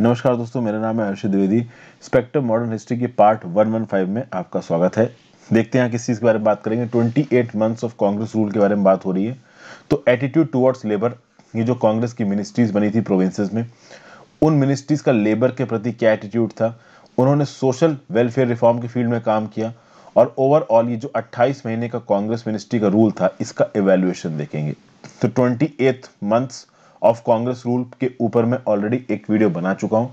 नमस्कार दोस्तों मेरा नाम है Arsh Dwivedi Spectrum modern history के पार्ट 115 में आपका स्वागत है देखते हैं किस चीज़ के बारे में बात करेंगे 28 मंथ्स ऑफ कांग्रेस रूल के बारे में बात हो रही है तो एटीट्यूड टुवर्ड्स लेबर ये जो कांग्रेस की मिनिस्ट्रीज बनी थी प्रोविंसेस में उन मिनिस्ट्रीज का लेबर के प्रति क्या एटीट्यूड था उन्होंने सोशल वेलफेयर रिफॉर्म के फील्ड में काम किया और ओवरऑल ये जो 28 महीने का कांग्रेस मिनिस्ट्री का रूल था इसका एवेल्युएशन देखेंगे तो twenty months of Congress rule के ऊपर मैं ऑलरेडी एक वीडियो बना चुका हूं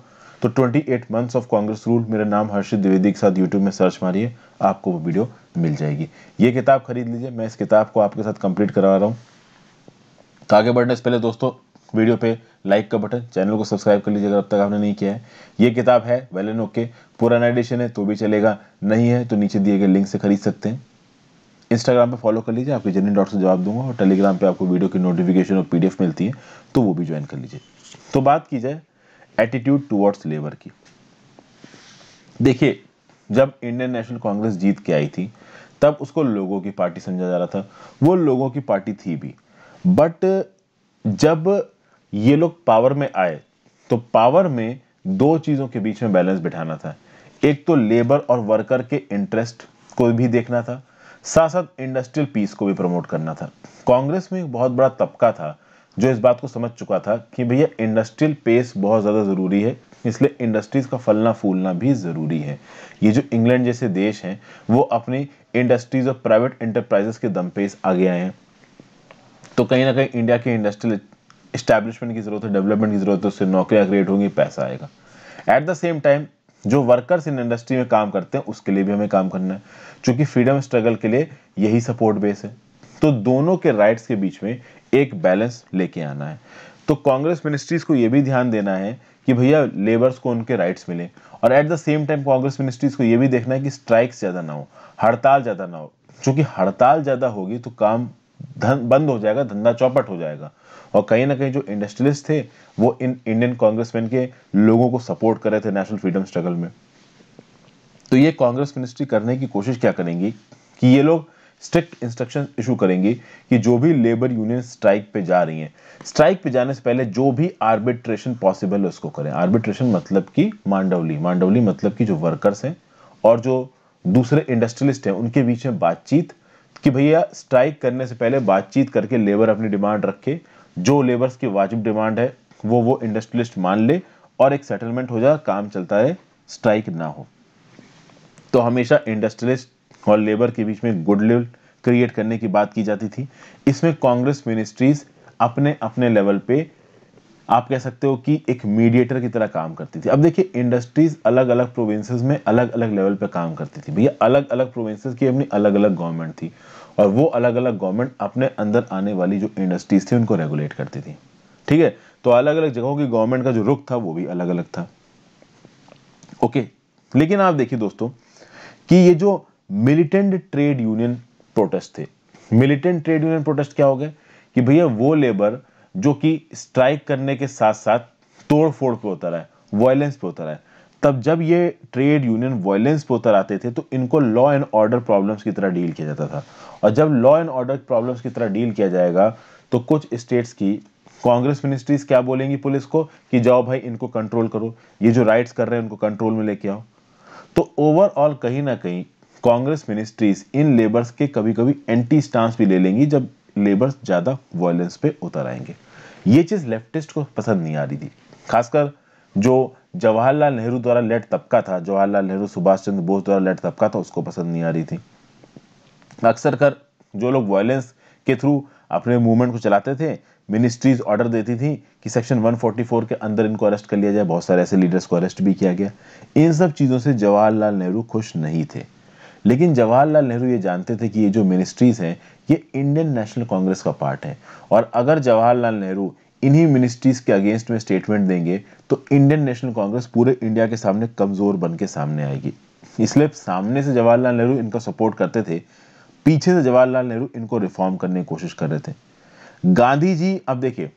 तो 28 मंथ्स ऑफ कांग्रेस रूल मेरा नाम हर्षित द्विवेदी के साथ यूट्यूब में सर्च मारिए आपको वो वीडियो मिल जाएगी ये किताब खरीद लीजिए मैं इस किताब को आपके साथ कंप्लीट करवा रहा हूँ तो आगे बढ़ने से पहले दोस्तों वीडियो पे लाइक का बटन चैनल को सब्सक्राइब कर लीजिए अगर अब तक आपने नहीं किया है ये किताब है वेल एन ओके पुराना एडिशन है तो भी चलेगा नहीं है तो नीचे दिए गए लिंक से खरीद सकते हैं इंस्टाग्राम पे फॉलो कर लीजिए आपके जर्नी डॉट से जवाब दूंगा और टेलीग्राम पे आपको वीडियो की नोटिफिकेशन और पीडीएफ मिलती है तो वो भी ज्वाइन कर लीजिए तो बात की जाए एटीट्यूड टुवर्ड्स लेबर की देखिए जब इंडियन नेशनल कांग्रेस जीत के आई थी तब उसको लोगों की पार्टी समझा जा रहा था वो लोगों की पार्टी थी भी बट जब ये लोग पावर में आए तो पावर में दो चीज़ों के बीच में बैलेंस बिठाना था एक तो लेबर और वर्कर के इंटरेस्ट को भी देखना था साथ साथ इंडस्ट्रियल पीस को भी प्रमोट करना था कांग्रेस में एक बहुत बड़ा तबका था जो इस बात को समझ चुका था कि भैया इंडस्ट्रियल पेस बहुत ज़्यादा ज़रूरी है इसलिए इंडस्ट्रीज़ का फलना फूलना भी ज़रूरी है ये जो इंग्लैंड जैसे देश हैं वो अपनी इंडस्ट्रीज़ और प्राइवेट इंटरप्राइजेस के दम पे आगे आए हैं तो कहीं ना कहीं इंडिया के इंडस्ट्रियल इस्टेब्लिशमेंट की ज़रूरत है डेवलपमेंट की ज़रूरत है उससे नौकरियाँ क्रिएट होंगी पैसा आएगा एट द सेम टाइम जो वर्कर्स इन इंडस्ट्री में काम करते हैं उसके लिए भी हमें काम करना है क्योंकि फ्रीडम स्ट्रगल के लिए यही सपोर्ट बेस है तो दोनों के राइट्स के बीच में एक बैलेंस लेके आना है तो कांग्रेस मिनिस्ट्रीज को यह भी ध्यान देना है कि भैया लेबर्स को उनके राइट्स मिले और at the same time Congress ministries को यह भी देखना है कि स्ट्राइक्स ज़्यादा ना हो हड़ताल ज़्यादा ना हो क्योंकि हड़ताल ज़्यादा होगी तो काम धन बंद हो जाएगा धंधा चौपट हो जाएगा और कहीं ना कहीं जो इंडस्ट्रियलिस्ट थे वो इन इंडियन कांग्रेसमैन के लोगों को सपोर्ट कर रहे थे नेशनल फ्रीडम स्ट्रगल में तो ये कांग्रेस मिनिस्ट्री करने की कोशिश क्या करेंगी कि ये लोग स्ट्रिक्ट इंस्ट्रक्शन इशू करेंगे कि जो भी लेबर यूनियन स्ट्राइक पे जा रही हैं स्ट्राइक पे जाने से पहले जो भी आर्बिट्रेशन पॉसिबल है उसको करें आर्बिट्रेशन मतलब कि मांडवली मांडवली मतलब कि जो वर्कर्स हैं और जो दूसरे इंडस्ट्रियलिस्ट हैं उनके बीच में बातचीत कि भैया स्ट्राइक करने से पहले बातचीत करके लेबर अपनी डिमांड रखे जो लेबर्स की वाजिब डिमांड है वो वो इंडस्ट्रियलिस्ट मान ले और एक सेटलमेंट हो जाए काम चलता है स्ट्राइक ना हो तो हमेशा इंडस्ट्रियलिस्ट और लेबर के बीच में गुडविल क्रिएट करने की बात की जाती थी इसमें कांग्रेस मिनिस्ट्रीज अपने अपने लेवल पे आप कह सकते हो कि एक मीडिएटर की तरह काम करती थी अब देखिए इंडस्ट्रीज अलग अलग प्रोविंसेस में अलग अलग लेवल पे काम करती थी भैया अलग अलग प्रोविंसेस की अपनी अलग अलग गवर्नमेंट थी और वो अलग अलग गवर्नमेंट अपने अंदर आने वाली जो इंडस्ट्रीज थी उनको रेगुलेट करती थी ठीक है तो अलग अलग जगहों की गवर्नमेंट का जो रुख था वो भी अलग अलग था ओके लेकिन आप देखिए दोस्तों कि ये जो मिलिटेंट ट्रेड यूनियन प्रोटेस्ट थे मिलिटेंट ट्रेड यूनियन प्रोटेस्ट क्या हो गए कि भैया वो लेबर जो कि स्ट्राइक करने के साथ साथ तोड़फोड़ पे उतर है वायलेंस पे उतर है तब जब ये ट्रेड यूनियन वायलेंस पे उतर आते थे तो इनको लॉ एंड ऑर्डर प्रॉब्लम्स की तरह डील किया जाता था और जब लॉ एंड ऑर्डर प्रॉब्लम्स की तरह डील किया जाएगा तो कुछ स्टेट्स की कांग्रेस मिनिस्ट्रीज क्या बोलेंगी पुलिस को कि जाओ भाई इनको कंट्रोल करो ये जो राइट्स कर रहे हैं उनको कंट्रोल में लेके आओ तो ओवरऑल कहीं ना कहीं कांग्रेस मिनिस्ट्रीज इन लेबर्स के कभी कभी एंटी स्टांस भी ले लेंगी जब लेबर्स ज़्यादा वायलेंस पे उतर आएंगे ये चीज़ लेफ्टिस्ट को पसंद नहीं आ रही थी खासकर जो जवाहरलाल नेहरू द्वारा लेट तबका था जवाहरलाल नेहरू सुभाष चंद्र बोस द्वारा लेट तबका था उसको पसंद नहीं आ रही थी अक्सर कर जो लोग वायलेंस के थ्रू अपने मूवमेंट को चलाते थे मिनिस्ट्रीज ऑर्डर देती थी कि सेक्शन 144 के अंदर इनको अरेस्ट कर लिया जाए बहुत सारे ऐसे लीडर्स को अरेस्ट भी किया गया इन सब चीज़ों से जवाहरलाल नेहरू खुश नहीं थे लेकिन जवाहरलाल नेहरू ये जानते थे कि ये जो मिनिस्ट्रीज़ हैं ये इंडियन नेशनल कांग्रेस का पार्ट है और अगर जवाहरलाल नेहरू इन्हीं मिनिस्ट्रीज़ के अगेंस्ट में स्टेटमेंट देंगे तो इंडियन नेशनल कांग्रेस पूरे इंडिया के सामने कमज़ोर बन के सामने आएगी इसलिए सामने से जवाहरलाल नेहरू इनका सपोर्ट करते थे पीछे से जवाहरलाल नेहरू इनको रिफॉर्म करने की कोशिश कर रहे थे गांधी जी अब देखिए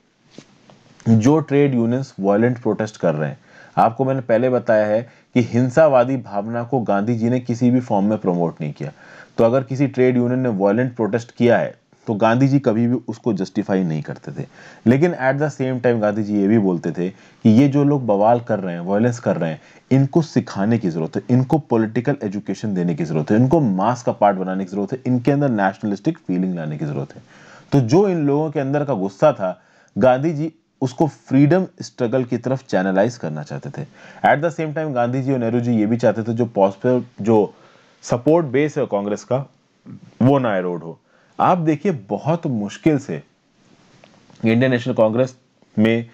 जो ट्रेड यूनियंस वायलेंट प्रोटेस्ट कर रहे हैं आपको मैंने पहले बताया है कि हिंसावादी भावना को गांधी जी ने किसी भी फॉर्म में प्रमोट नहीं किया तो अगर किसी ट्रेड यूनियन ने वायलेंट प्रोटेस्ट किया है तो गांधी जी कभी भी उसको जस्टिफाई नहीं करते थे लेकिन at the same time Gandhi ji ये भी बोलते थे कि ये जो लोग बवाल कर रहे हैं वायलेंस कर रहे हैं इनको सिखाने की ज़रूरत है इनको पॉलिटिकल एजुकेशन देने की ज़रूरत है इनको मास का पार्ट बनाने की ज़रूरत है इनके अंदर नेशनलिस्टिक फीलिंग लाने की ज़रूरत है तो जो इन लोगों के अंदर का गुस्सा था गांधी जी उसको फ्रीडम स्ट्रगल की तरफ चैनलाइज करना चाहते थे at the same time Gandhi ji और नेहरू जी ये भी चाहते थे जो पॉजिटिव जो सपोर्ट बेस है कांग्रेस का वो ना एरोड हो आप देखिए बहुत मुश्किल से इंडियन नेशनल कांग्रेस में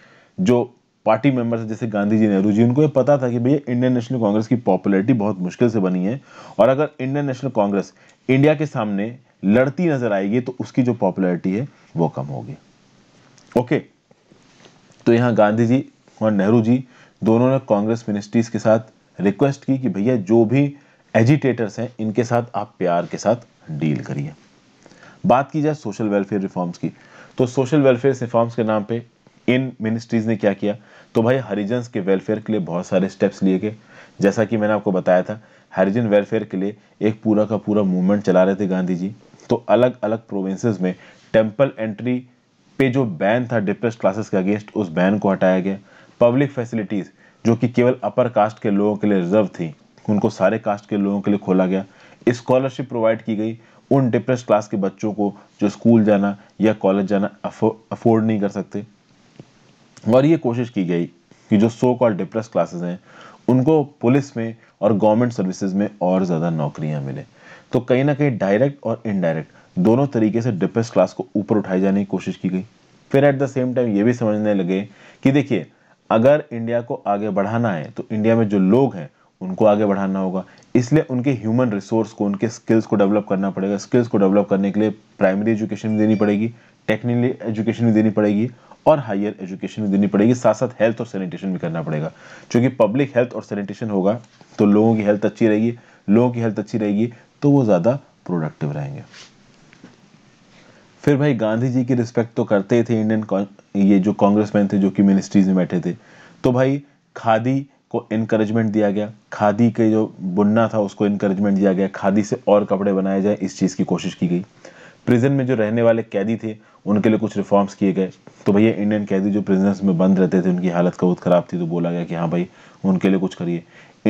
जो पार्टी मेंबर्स हैं जैसे गांधी जी नेहरू जी उनको ये पता था कि भैया इंडियन नेशनल कांग्रेस की पॉपुलैरिटी बहुत मुश्किल से बनी है और अगर इंडियन नेशनल कांग्रेस इंडिया के सामने लड़ती नजर आएगी तो उसकी जो पॉपुलैरिटी है वो कम होगी ओके okay. तो यहाँ गांधी जी और नेहरू जी दोनों ने कांग्रेस मिनिस्ट्रीज के साथ रिक्वेस्ट की कि भैया जो भी एजिटेटर्स हैं इनके साथ आप प्यार के साथ डील करिए बात की जाए सोशल वेलफेयर रिफॉर्म्स की तो सोशल वेलफेयर रिफॉर्म्स के नाम पे इन मिनिस्ट्रीज ने क्या किया तो भाई हरिजन के वेलफेयर के लिए बहुत सारे स्टेप्स लिए गए जैसा कि मैंने आपको बताया था हरिजन वेलफेयर के लिए एक पूरा का पूरा मूवमेंट चला रहे थे गांधी जी तो अलग अलग प्रोविंसेस में टेम्पल एंट्री पे जो बैन था डिप्रेस क्लासेस के अगेंस्ट उस बैन को हटाया गया पब्लिक फैसिलिटीज़ जो कि केवल अपर कास्ट के लोगों के लिए रिजर्व थी उनको सारे कास्ट के लोगों के लिए खोला गया स्कॉलरशिप प्रोवाइड की गई उन डिप्रेस क्लास के बच्चों को जो स्कूल जाना या कॉलेज जाना अफोर्ड नहीं कर सकते और ये कोशिश की गई कि जो सो कॉल डिप्रेस क्लासेस हैं उनको पुलिस में और गवर्नमेंट सर्विसेज में और ज़्यादा नौकरियां मिले तो कहीं ना कहीं डायरेक्ट और इनडायरेक्ट दोनों तरीके से डिप्रेस क्लास को ऊपर उठाए जाने की कोशिश की गई फिर एट द सेम टाइम ये भी समझने लगे कि देखिए अगर इंडिया को आगे बढ़ाना है तो इंडिया में जो लोग हैं उनको आगे बढ़ाना होगा इसलिए उनके ह्यूमन रिसोर्स को उनके स्किल्स को डेवलप करना पड़ेगा स्किल्स को डेवलप करने के लिए प्राइमरी एजुकेशन भी देनी पड़ेगी टेक्निकल एजुकेशन भी देनी पड़ेगी और हायर एजुकेशन भी देनी पड़ेगी साथ साथ हेल्थ और सैनिटेशन भी करना पड़ेगा क्योंकि पब्लिक हेल्थ और सैनिटेशन होगा तो लोगों की हेल्थ अच्छी रहेगी लोगों की हेल्थ अच्छी रहेगी तो वो ज़्यादा प्रोडक्टिव रहेंगे फिर भाई गांधी जी की रिस्पेक्ट तो करते थे इंडियन ये जो कांग्रेस मैन थे जो कि मिनिस्ट्रीज में बैठे थे तो भाई खादी को इनक्रेजमेंट दिया गया खादी के जो बुनना था उसको इनक्रेजमेंट दिया गया खादी से और कपड़े बनाए जाए इस चीज़ की कोशिश की गई प्रिजन में जो रहने वाले कैदी थे उनके लिए कुछ रिफॉर्म्स किए गए तो भैया इंडियन कैदी जो प्रिजनर्स में बंद रहते थे उनकी हालत बहुत ख़राब थी तो बोला गया कि हाँ भाई उनके लिए कुछ करिए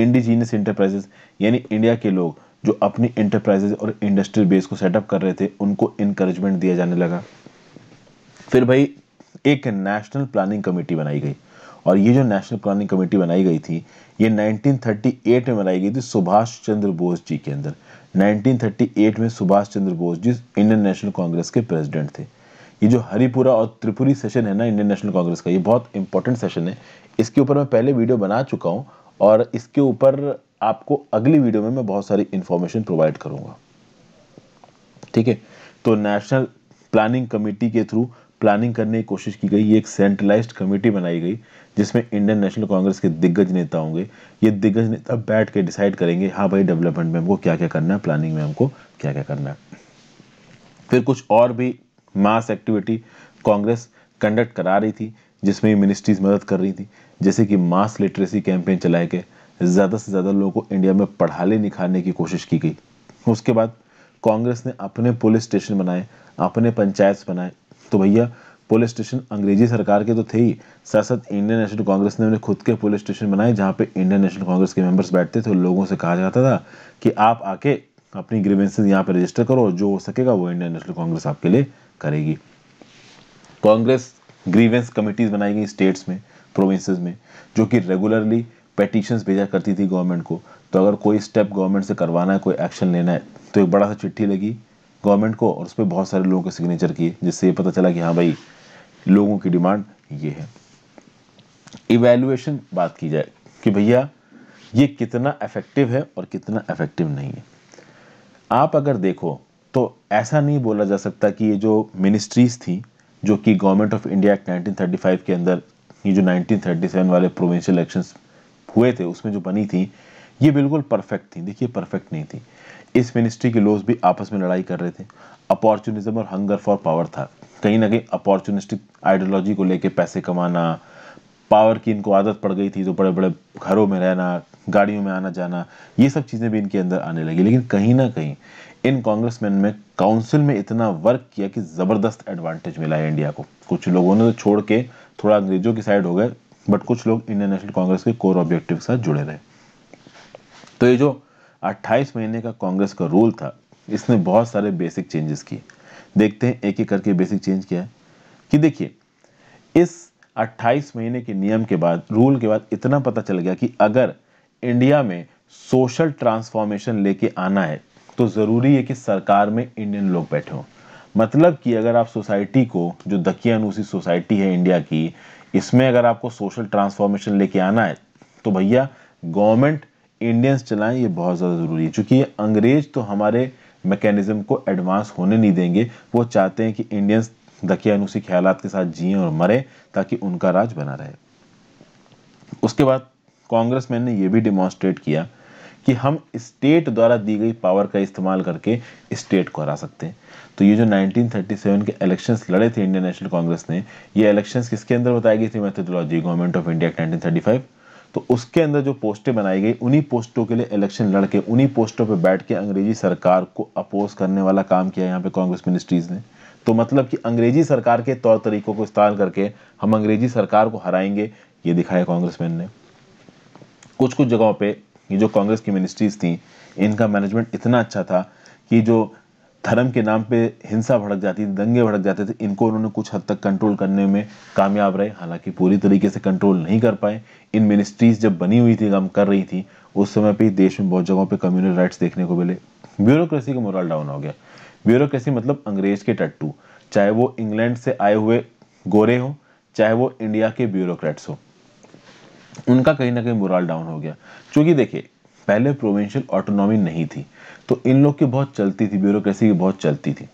इंडिजीनियस इंटरप्राइजेस यानी इंडिया के लोग जो अपनी इंटरप्राइजेज और इंडस्ट्रियल बेस को सेटअप कर रहे थे उनको इनक्रेजमेंट दिया जाने लगा फिर भाई एक नेशनल प्लानिंग कमेटी बनाई गई और ये जो नेशनल प्लानिंग कमेटी बनाई गई थी ये 1938 में बनाई गई थी सुभाष चंद्र बोस जी के अंदर 1938 में सुभाष चंद्र बोस जी इंडियन नेशनल कांग्रेस के प्रेसिडेंट थे ये जो हरिपुरा और त्रिपुरी सेशन है ना इंडियन नेशनल कांग्रेस का ये बहुत इंपॉर्टेंट सेशन है इसके ऊपर मैं पहले वीडियो बना चुका हूँ और इसके ऊपर आपको अगली वीडियो में मैं बहुत सारी इन्फॉर्मेशन प्रोवाइड करूंगा ठीक है तो नेशनल प्लानिंग कमेटी के थ्रू प्लानिंग करने की कोशिश की गई ये एक सेंट्रलाइज्ड कमेटी बनाई गई जिसमें इंडियन नेशनल कांग्रेस के दिग्गज नेता होंगे ये दिग्गज नेता बैठ के डिसाइड करेंगे हाँ भाई डेवलपमेंट में हमको क्या क्या करना है प्लानिंग में हमको क्या क्या करना है फिर कुछ और भी मास एक्टिविटी कांग्रेस कंडक्ट करा रही थी जिसमें मिनिस्ट्रीज मदद कर रही थी जैसे कि मास लिटरेसी कैंपेन चलाए गए ज़्यादा से ज़्यादा लोगों को इंडिया में पढ़ाने लिखाने की कोशिश की गई उसके बाद कांग्रेस ने अपने पुलिस स्टेशन बनाए अपने पंचायत बनाए तो भैया पुलिस स्टेशन अंग्रेजी सरकार के तो थे ही साथ साथ इंडियन नेशनल कांग्रेस ने उन्हें खुद के पुलिस स्टेशन बनाए जहाँ पे इंडियन नेशनल कांग्रेस के मेंबर्स बैठते थे लोगों से कहा जाता था कि आप आके अपनी ग्रीवेंसेज यहाँ पे रजिस्टर करो जो हो सकेगा वो इंडियन नेशनल कांग्रेस आपके लिए करेगी कांग्रेस ग्रीवेंस कमिटीज बनाई गई स्टेट्स में प्रोविंसेस में जो कि रेगुलरली पेटिशन भेजा करती थी गवर्नमेंट को तो अगर कोई स्टेप गवर्नमेंट से करवाना है कोई एक्शन लेना है तो एक बड़ा सा चिट्ठी लगी गवर्नमेंट को और उस पर बहुत सारे लोगों के सिग्नेचर किए जिससे ये पता चला कि हाँ भाई लोगों की डिमांड ये है इवेल्युएशन बात की जाए कि भैया ये कितना इफेक्टिव है और कितना इफेक्टिव नहीं है आप अगर देखो तो ऐसा नहीं बोला जा सकता कि ये जो मिनिस्ट्रीज थी जो कि government of India act nineteen के अंदर ये जो 1937 वाले प्रोविंशियल इलेक्शंस हुए थे उसमें जो बनी थी ये बिल्कुल परफेक्ट थी देखिए परफेक्ट नहीं थी इस मिनिस्ट्री के लोग भी आपस में लड़ाई कर रहे थे अपॉर्चुनिज्म और हंगर फॉर पावर था कहीं ना कहीं अपॉर्चुनिस्टिक आइडियोलॉजी को लेके पैसे कमाना पावर की इनको आदत पड़ गई थी तो बड़े बड़े घरों में रहना गाड़ियों में आना जाना ये सब चीज़ें भी इनके अंदर आने लगी लेकिन कहीं ना कहीं इन कांग्रेसमैन में काउंसिल में इतना वर्क किया कि ज़बरदस्त एडवांटेज मिला है इंडिया को कुछ लोगों ने तो छोड़ के थोड़ा अंग्रेजों की साइड हो गए बट कुछ लोग इंडियन नेशनल कांग्रेस के कोर ऑब्जेक्टिव के साथ जुड़े रहे तो ये जो 28 महीने का कांग्रेस का रूल था इसने बहुत सारे बेसिक चेंजेस किए देखते हैं एक एक करके बेसिक चेंज किया है कि देखिए इस 28 महीने के नियम के बाद रूल के बाद इतना पता चल गया कि अगर इंडिया में सोशल ट्रांसफॉर्मेशन लेके आना है तो ज़रूरी है कि सरकार में इंडियन लोग बैठे हों मतलब कि अगर आप सोसाइटी को जो दकियानुसी सोसाइटी है इंडिया की इसमें अगर आपको सोशल ट्रांसफॉर्मेशन लेके आना है तो भैया गवर्नमेंट इंडियंस चलाएं ये बहुत ज़्यादा ज़रूरी है क्योंकि अंग्रेज तो हमारे मैकेनिज्म को एडवांस होने नहीं देंगे वो चाहते हैं कि इंडियंस दकियानुसी ख्याल के साथ जिए और मरें ताकि उनका राज बना रहे उसके बाद कांग्रेस मैन ने यह भी डिमॉन्स्ट्रेट किया कि हम स्टेट द्वारा दी गई पावर का इस्तेमाल करके स्टेट को हरा सकते हैं तो ये जो 1937 के इलेक्शंस लड़े थे इंडियन नेशनल कांग्रेस ने ये इलेक्शंस किसके अंदर बताई गई थी methodology government of India act 1935 तो उसके अंदर जो पोस्टें बनाई गई उन्हीं पोस्टों के लिए इलेक्शन लड़के उन्हीं पोस्टों पर बैठ के अंग्रेजी सरकार को अपोज करने वाला काम किया यहाँ पे कांग्रेस मिनिस्ट्रीज ने तो मतलब कि अंग्रेजी सरकार के तौर तरीकों को इस्तेमाल करके हम अंग्रेजी सरकार को हराएंगे ये दिखाया कांग्रेस मैन ने कुछ कुछ जगहों पे ये जो कांग्रेस की मिनिस्ट्रीज थी इनका मैनेजमेंट इतना अच्छा था कि जो धर्म के नाम पे हिंसा भड़क जाती थी दंगे भड़क जाते थे इनको उन्होंने कुछ हद तक कंट्रोल करने में कामयाब रहे हालांकि पूरी तरीके से कंट्रोल नहीं कर पाए इन मिनिस्ट्रीज जब बनी हुई थी काम कर रही थी उस समय पे देश में बहुत जगहों पे कम्युनल राइट्स देखने को मिले ब्यूरोक्रेसी का मोरल डाउन हो गया ब्यूरोक्रेसी मतलब अंग्रेज के टट्टू चाहे वो इंग्लैंड से आए हुए गोरे हों चाहे वो इंडिया के ब्यूरोक्रेट्स हों उनका कहीं ना कहीं मुराल डाउन हो गया क्योंकि देखिए पहले प्रोविंशियल ऑटोनॉमी नहीं थी तो इन लोग की बहुत चलती थी ब्यूरोक्रेसी की बहुत चलती थी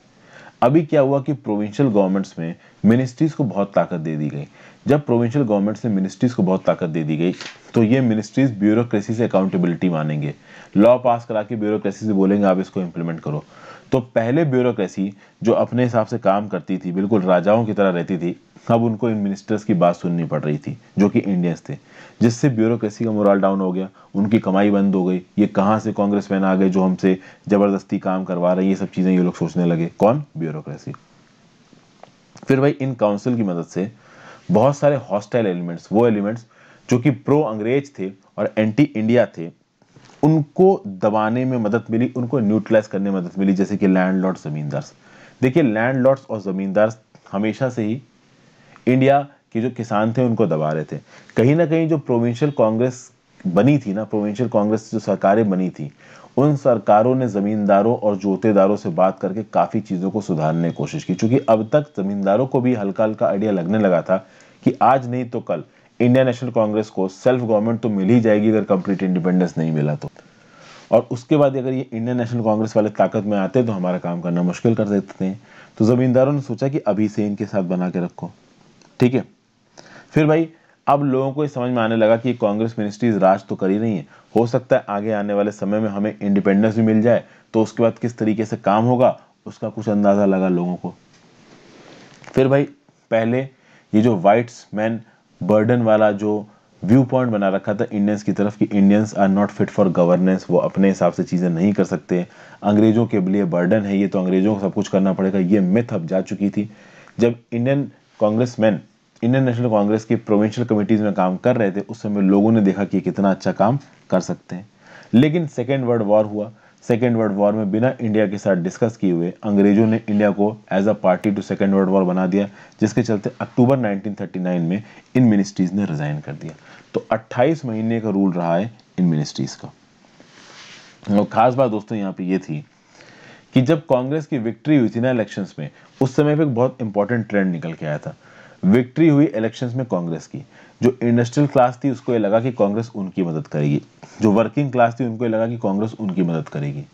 अभी क्या हुआ कि प्रोविंशियल गवर्नमेंट्स में मिनिस्ट्रीज़ को बहुत ताकत दे दी गई जब प्रोविंशियल गवर्नमेंट्स में मिनिस्ट्रीज़ को बहुत ताकत दे दी गई तो ये मिनिस्ट्रीज़ ब्यूरोक्रेसी से अकाउंटेबिलिटी मानेंगे लॉ पास करा के ब्यूरोक्रेसी से बोलेंगे आप इसको इम्प्लीमेंट करो तो पहले ब्यूरोक्रेसी जो अपने हिसाब से काम करती थी बिल्कुल राजाओं की तरह रहती थी अब उनको इन मिनिस्टर्स की बात सुननी पड़ रही थी जो कि इंडियंस थे जिससे ब्यूरोक्रेसी का मोरल डाउन हो गया उनकी कमाई बंद हो गई ये कहाँ से कांग्रेस मैन आ गए जो हमसे ज़बरदस्ती काम करवा रहे ये सब चीज़ें ये लोग सोचने लगे कौन ब्यूरोक्रेसी फिर भाई इन काउंसिल की मदद से बहुत सारे हॉस्टाइल एलिमेंट्स वो एलिमेंट्स जो कि प्रो अंग्रेज थे और एंटी इंडिया थे उनको दबाने में मदद मिली उनको न्यूट्रलाइज करने में मदद मिली जैसे कि लैंड लॉर्ड जमींदार देखिए लैंड लॉर्ड्स और जमींदार हमेशा से ही इंडिया के जो किसान थे उनको दबा रहे थे कहीं ना कहीं जो प्रोविंशियल कांग्रेस बनी थी ना प्रोविंशियल कांग्रेस जो सरकारें बनी थी उन सरकारों ने ज़मींदारों और जोतेदारों से बात करके काफ़ी चीज़ों को सुधारने की कोशिश की क्योंकि अब तक ज़मींदारों को भी हल्का हल्का आइडिया लगने लगा था कि आज नहीं तो कल इंडियन नेशनल कांग्रेस को सेल्फ गवर्नमेंट तो मिल ही जाएगी अगर कंप्लीट इंडिपेंडेंस नहीं मिला तो और उसके बाद अगर ये इंडियन नेशनल कांग्रेस वाले ताकत में आते तो हमारा काम करना मुश्किल कर देते हैं तो ज़मींदारों ने सोचा कि अभी से इनके साथ बना के रखो ठीक है फिर भाई अब लोगों को ये समझ में आने लगा कि कांग्रेस मिनिस्ट्रीज राज तो कर ही रही है हो सकता है आगे आने वाले समय में हमें इंडिपेंडेंस भी मिल जाए तो उसके बाद किस तरीके से काम होगा उसका कुछ अंदाज़ा लगा लोगों को फिर भाई पहले ये जो वाइट्स मैन बर्डन वाला जो व्यू पॉइंट बना रखा था इंडियंस की तरफ कि Indians are not fit for governance वो अपने हिसाब से चीज़ें नहीं कर सकते अंग्रेज़ों के लिए बर्डन है ये तो अंग्रेज़ों को सब कुछ करना पड़ेगा ये मिथ अब जा चुकी थी जब Indian Congress man Indian National Congress की प्रोविंशियल कमेटीज़ में काम कर रहे थे उस समय लोगों ने देखा कि कितना अच्छा काम कर सकते हैं लेकिन सेकेंड वर्ल्ड वॉर हुआ सेकेंड वर्ल्ड वॉर में बिना इंडिया के साथ डिस्कस किए हुए अंग्रेजों ने इंडिया को as a party to second world war बना दिया जिसके चलते अक्टूबर 1939 में इन मिनिस्ट्रीज ने रिजाइन कर दिया तो 28 महीने का रूल रहा है इन मिनिस्ट्रीज का और खास बात दोस्तों यहाँ पे ये थी कि जब कांग्रेस की विक्ट्री हुई थी ना इलेक्शन में उस समय पर एक बहुत इंपॉर्टेंट ट्रेंड निकल के आया था विक्ट्री हुई इलेक्शंस में कांग्रेस की जो इंडस्ट्रियल क्लास थी उसको ये लगा कि कांग्रेस उनकी मदद करेगी जो वर्किंग क्लास थी उनको ये लगा कि कांग्रेस उनकी मदद करेगी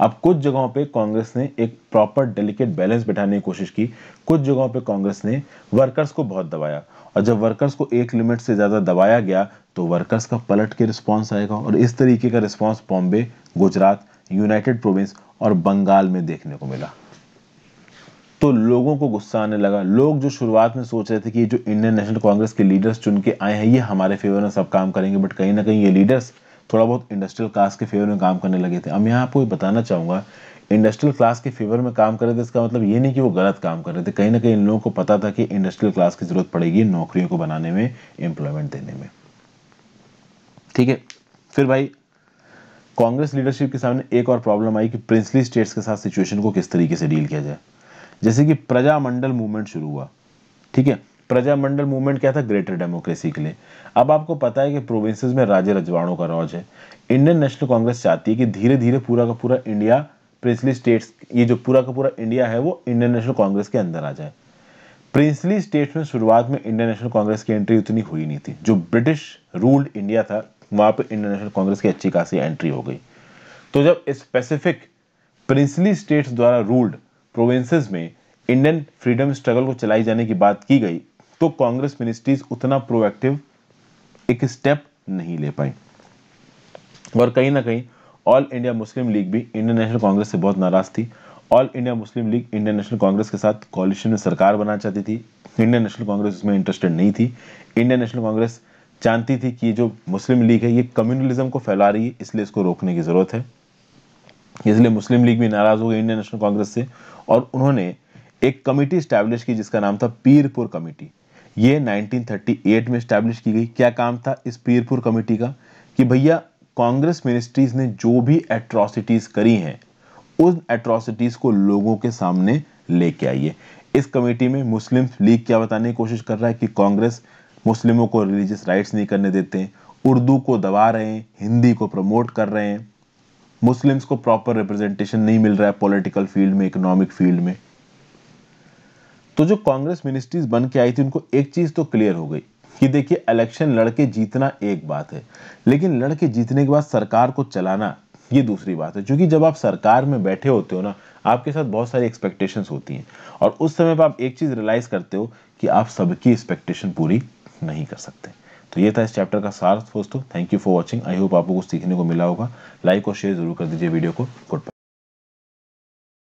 अब कुछ जगहों पे कांग्रेस ने एक प्रॉपर डेलिकेट बैलेंस बैठाने की कोशिश की कुछ जगहों पे कांग्रेस ने वर्कर्स को बहुत दबाया और जब वर्कर्स को एक लिमिट से ज़्यादा दबाया गया तो वर्कर्स का पलट के रिस्पॉन्स आएगा और इस तरीके का response Bombay Gujarat United Province और बंगाल में देखने को मिला तो लोगों को गुस्सा आने लगा लोग जो शुरुआत में सोच रहे थे कि जो इंडियन नेशनल कांग्रेस के लीडर्स चुन के आए हैं ये हमारे फेवर में सब काम करेंगे बट कहीं ना कहीं ये लीडर्स थोड़ा बहुत इंडस्ट्रियल क्लास के फेवर में काम करने लगे थे अब यहाँ आपको बताना चाहूँगा इंडस्ट्रियल क्लास के फेवर में काम कर रहे थे इसका मतलब ये नहीं कि वो गलत काम कर रहे थे कहीं ना कहीं इन लोगों को पता था कि इंडस्ट्रियल क्लास की ज़रूरत पड़ेगी नौकरियों को बनाने में एम्प्लॉयमेंट देने में ठीक है फिर भाई कांग्रेस लीडरशिप के सामने एक और प्रॉब्लम आई कि प्रिंसली स्टेट्स के साथ सिचुएशन को किस तरीके से डील किया जाए जैसे कि प्रजामंडल मूवमेंट शुरू हुआ ठीक है प्रजामंडल मूवमेंट क्या था ग्रेटर डेमोक्रेसी के लिए अब आपको पता है कि प्रोविंस में राजे रजवाड़ों का रौज है इंडियन नेशनल कांग्रेस चाहती है कि धीरे धीरे पूरा का पूरा इंडिया प्रिंसली स्टेट्स ये जो पूरा का पूरा इंडिया है वो इंडियन नेशनल कांग्रेस के अंदर आ जाए प्रिंसली स्टेट्स में शुरुआत में इंडियन नेशनल कांग्रेस की एंट्री उतनी हुई नहीं थी जो ब्रिटिश रूल्ड इंडिया था वहां पर इंडियन नेशनल कांग्रेस की अच्छी खासी एंट्री हो गई तो जब स्पेसिफिक प्रिंसली स्टेट्स द्वारा रूल्ड प्रोविंसेस में इंडियन फ्रीडम स्ट्रगल को चलाई जाने की बात की गई तो कांग्रेस मिनिस्ट्रीज उतना प्रोएक्टिव एक स्टेप नहीं ले पाई और कहीं ना कहीं ऑल इंडिया मुस्लिम लीग भी इंडियन नेशनल कांग्रेस से बहुत नाराज थी All India Muslim League Indian National Congress के साथ कॉलिशन में सरकार बनाना चाहती थी इंडियन नेशनल कांग्रेस उसमें इंटरेस्टेड नहीं थी इंडियन नेशनल कांग्रेस जानती थी कि जो मुस्लिम लीग है ये कम्युनलिज्म को फैला रही है इसलिए इसको रोकने की ज़रूरत है इसलिए मुस्लिम लीग भी नाराज हो गई इंडियन नेशनल कांग्रेस से और उन्होंने एक कमेटी स्टैब्लिश की जिसका नाम था पीरपुर कमेटी ये 1938 में स्टैब्लिश की गई क्या काम था इस पीरपुर कमेटी का कि भैया कांग्रेस मिनिस्ट्रीज ने जो भी एट्रॉसिटीज करी हैं उन एट्रॉसिटीज को लोगों के सामने लेके आइए इस कमेटी में मुस्लिम लीग क्या बताने की कोशिश कर रहा है कि कांग्रेस मुस्लिमों को रिलीजियस राइट्स नहीं करने देते उर्दू को दबा रहे हैं हिंदी को प्रमोट कर रहे हैं मुस्लिम्स को प्रॉपर रिप्रेजेंटेशन नहीं मिल रहा है पॉलिटिकल फील्ड में इकोनॉमिक फील्ड में तो जो कांग्रेस मिनिस्ट्रीज बन के आई थी उनको एक चीज तो क्लियर हो गई कि देखिए इलेक्शन लड़के जीतना एक बात है लेकिन लड़के जीतने के बाद सरकार को चलाना ये दूसरी बात है क्योंकि जब आप सरकार में बैठे होते हो ना आपके साथ बहुत सारी एक्सपेक्टेशंस होती हैं और उस समय पर आप एक चीज़ रियलाइज़ करते हो कि आप सबकी एक्सपेक्टेशन पूरी नहीं कर सकते हैं। तो ये था इस चैप्टर का सार दोस्तों thank you for watching I hope आपको कुछ सीखने को मिला होगा लाइक और शेयर जरूर कर दीजिए वीडियो को गुड